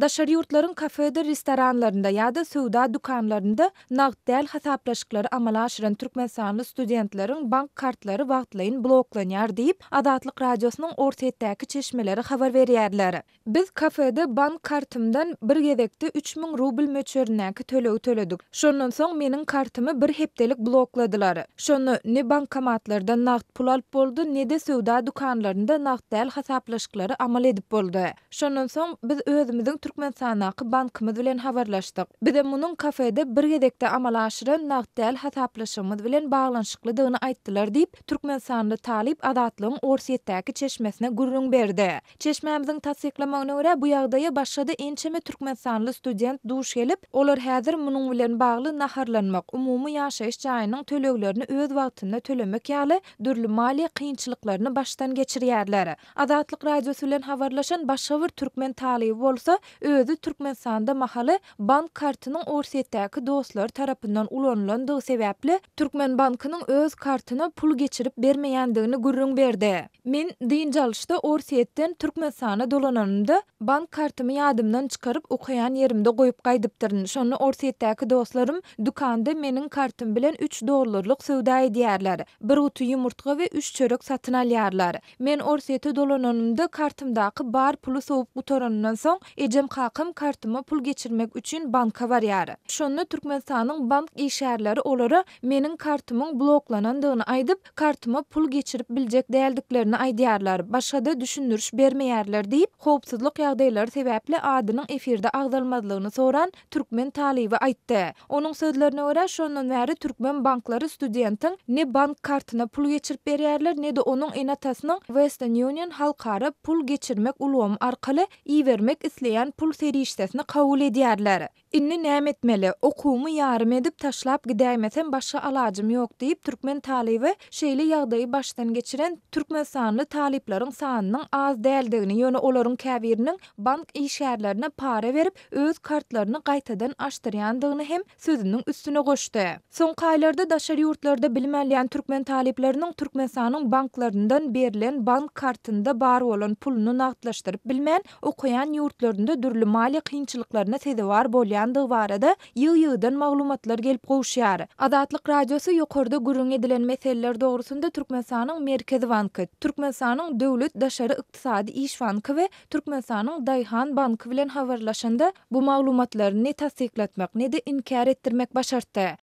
Daşarı yurtların kafede, restoranlarynda ýa-da söwda dukanlarynda nagd däl hasaplaşyklary amala aşyran türkmen studentleriň bank kartlary wagtlaýyn bloklanýar diýip Adatlyk radiosynyň ortaýetdäki çeşmeleri habar berýärler. Biz kafede bank kartymdan bir gezekde 3000 rubl möçerindäki töleg töledik. Şondan soň meniň kartymy bir hepdelik blokladylar. Şonu ne bankomatlarda nagd pul alyp boldy, ne de söwda dukanlarynda nagd däl hasaplaşyklary amal edip boldy. Şondan soň biz özümiziň Türkmen sanaqı bankımız bilen habarlaşdyk. Bide munun kafede bir gedekde amala aşyran naqdal hataplaşymyz bilen baglanyşyklydygyny aýtdylar diýip, Türkmen sanly talip adatlym Orsiýetdäki çeşmesine gurrun berdi. Çeşmämiziň täsdiklemegine görä bu ýagdaýa başladı başlady ençeme Türkmen sanly student duş gelip, olar häzir munun bilen bagly naharlanmak, umumy ýaşaýyş çaýynyň töleglerini öz wagtynda tölemek ýaly dürli maliýe kynçylyklaryny başdan geçirýärler. Adatlyk radiosu bilen habarlaşan başga Türkmen talibi bolsa, özü Türkmenistanda mahalle bank kartının Orsiyetdäki dostlar tarapından ulanylandygy sebäple Türkmen bankynyň öz kartına pul geçirip bermeýändigini gürrüň berdi. Men dinjalyşda Orsiyetden Türkmenistana dolananymda bank kartymy ýadymdan çykaryp okuyan ýerimde goýup gaýdypdyrdym. Şonu Orsiyetdäki dostlarym dukanda menin kartym bilen 3 dollarlyk sowda ýerler. Bir utu ýumurtga we 3 çörek satyn alýarlar. Men Orsiyete dolananymda kartymdaky bar pulu sowup son soň Jem haqim kartımı pul geçirmek üçün banka var yarı. Şonlu Türkmen sağının bank işarları olara menin kartımın bloklanandığını aydıp kartımı pul geçirip bilecek değerliklerini aydiyarlar. Başka da düşündürüş bermeyarlar deyip hopsuzluk yağdayları sebeple adının efirde ağdalmadlığını soran Türkmen talivi aytta. Onun sözlerine ora şonlun veri Türkmen bankları studentin ne bank kartına pul geçirip beriyarlar ne de onun enatasının Western Union halkarı pul geçirmek uluom ulu iyi vermek ulu bilen pul serişdesini kavul ediyerler. İnni nem etmeli, okumu yarım edip taşlap gidermesen başa alacım yok deyip Türkmen talibi şeyli yağdayı baştan geçiren Türkmen sanlı taliplerin sağının az deldiğini yönü olorun kəvirinin bank işyerlerine para verip öz kartlarını qaytadan aştıryandığını hem sözünün üstüne koştu. Son kaylarda daşarı yurtlarda bilmeliyen Türkmen taliplerinin Türkmen sanın banklarından berilen bank kartında bar olan pulunu nahtlaştırıp bilmen okuyan yurtlarında dürlü mali kıyınçılıklarına sezevar bolyan dıvarada yığ-yığdan mağlumatlar gelip qoşyar. Adatlık radyosu yukarıda gürün edilen meseleler doğrusunda Türkmenistan'ın Merkezi Bankı, Türkmenistan'ın Dövlüt Daşarı Iktisadi iş Bankı ve Türkmenistan'ın Dayhan Bankı bilen havarlaşında bu mağlumatları ne tasdikletmek ne de inkar ettirmek başarttı.